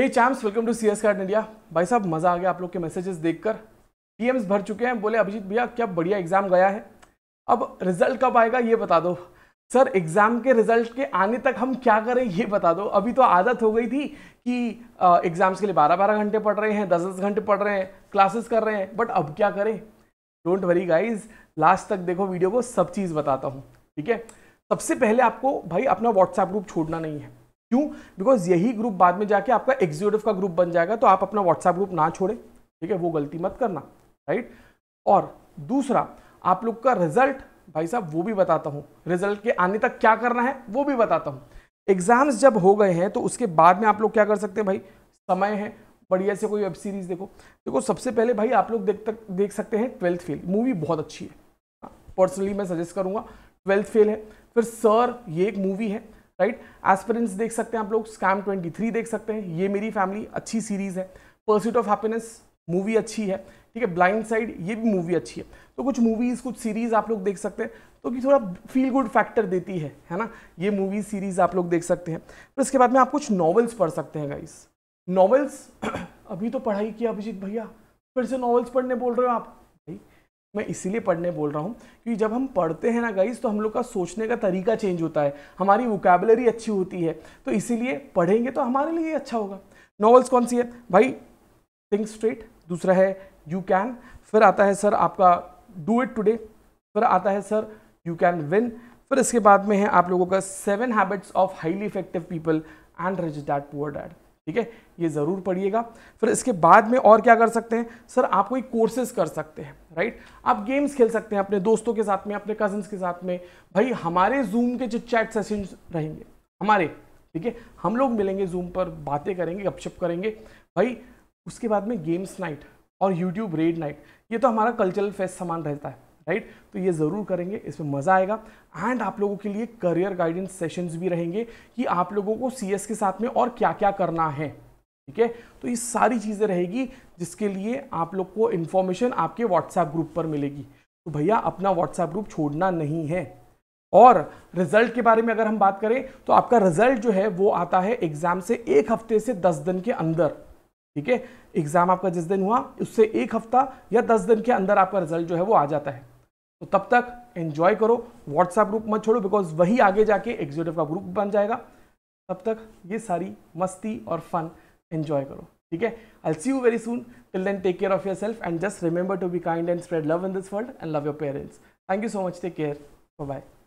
hey champs welcome to C S card India भाई साहब मज़ा आ गया आप लोग के मैसेजेस देखकर पीएम्स भर चुके हैं बोले अभिजीत भैया क्या बढ़िया एग्जाम गया है अब रिजल्ट कब आएगा ये बता दो सर एग्ज़ाम के रिजल्ट के आने तक हम क्या करें ये बता दो अभी तो आदत हो गई थी कि एग्ज़ाम्स के लिए बारह बारह घंटे पढ़ रहे हैं दस दस घंटे पढ़ रहे हैं क्लासेस कर रहे हैं बट अब क्या करें डोंट वरी गाइज लास्ट तक देखो वीडियो को सब चीज़ बताता हूँ ठीक है सबसे पहले आपको भाई अपना व्हाट्सएप ग्रुप छोड़ना नहीं है क्यों बिकॉज यही ग्रुप बाद में जाके आपका एग्जीक्यूटिव का ग्रुप बन जाएगा तो आप अपना व्हाट्सएप ग्रुप ना छोड़े ठीक है वो गलती मत करना राइट और दूसरा आप लोग का रिजल्ट भाई साहब वो भी बताता हूँ रिजल्ट के आने तक क्या करना है वो भी बताता हूँ एग्जाम्स जब हो गए हैं तो उसके बाद में आप लोग क्या कर सकते हैं भाई समय है बढ़िया से कोई वेब सीरीज देखो देखो सबसे पहले भाई आप लोग देख तक देख सकते हैं ट्वेल्थ फेल मूवी बहुत अच्छी है पर्सनली हाँ, मैं सजेस्ट करूँगा ट्वेल्थ फेल है फिर सर ये एक मूवी है राइट एस्पिरेंट्स देख सकते हैं आप लोग स्कैम 23 देख सकते हैं ये मेरी फैमिली अच्छी सीरीज़ है परस्यूट ऑफ हैप्पीनेस मूवी अच्छी है ठीक है ब्लाइंड साइड ये भी मूवी अच्छी है तो कुछ मूवीज़ कुछ सीरीज़ आप लोग देख सकते हैं तो कि थोड़ा फील गुड फैक्टर देती है है ना ये मूवी सीरीज़ आप लोग देख सकते हैं फिर इसके बाद में आप कुछ नॉवेल्स पढ़ सकते हैं गाइस नॉवेल्स अभी तो पढ़ाई किया अभिजीत भैया फिर से नॉवेल्स पढ़ने बोल रहे हो आप भाई मैं इसीलिए पढ़ने बोल रहा हूँ क्योंकि जब हम पढ़ते हैं ना गाइज तो हम लोग का सोचने का तरीका चेंज होता है हमारी वोकेबलरी अच्छी होती है तो इसीलिए पढ़ेंगे तो हमारे लिए अच्छा होगा नॉवल्स कौन सी है भाई थिंक स्ट्रेट दूसरा है यू कैन फिर आता है सर आपका डू इट टूडे फिर आता है सर यू कैन विन फिर इसके बाद में है आप लोगों का seven habits of highly effective people and rich dad poor dad ठीक है ये ज़रूर पढ़िएगा फिर इसके बाद में और क्या कर सकते हैं सर आप कोई कोर्सेज कर सकते हैं राइट आप गेम्स खेल सकते हैं अपने दोस्तों के साथ में अपने कजन्स के साथ में भाई हमारे जूम के जो चैट सेशन रहेंगे हमारे ठीक है हम लोग मिलेंगे जूम पर बातें करेंगे गपशप करेंगे भाई उसके बाद में गेम्स नाइट और यूट्यूब रेड नाइट ये तो हमारा कल्चरल फेस्ट समान रहता है राइट तो ये ज़रूर करेंगे इसमें मज़ा आएगा एंड आप लोगों के लिए करियर गाइडेंस सेशंस भी रहेंगे कि आप लोगों को सीएस के साथ में और क्या क्या करना है ठीक है तो ये सारी चीज़ें रहेगी जिसके लिए आप लोग को इन्फॉर्मेशन आपके व्हाट्सएप ग्रुप पर मिलेगी तो भैया अपना व्हाट्सएप ग्रुप छोड़ना नहीं है और रिजल्ट के बारे में अगर हम बात करें तो आपका रिजल्ट जो है वो आता है एग्जाम से एक हफ्ते से दस दिन के अंदर ठीक है एग्जाम आपका जिस दिन हुआ उससे एक हफ्ता या दस दिन के अंदर आपका रिजल्ट जो है वो आ जाता है तो तब तक एंजॉय करो व्हाट्सएप ग्रुप मत छोड़ो बिकॉज वही आगे जाके एग्जीक्यूटिव का ग्रुप बन जाएगा तब तक ये सारी मस्ती और फन एंजॉय करो ठीक है I see you very soon till then take care of yourself and just remember to be kind and spread love in this world and love your parents thank you so much take care bye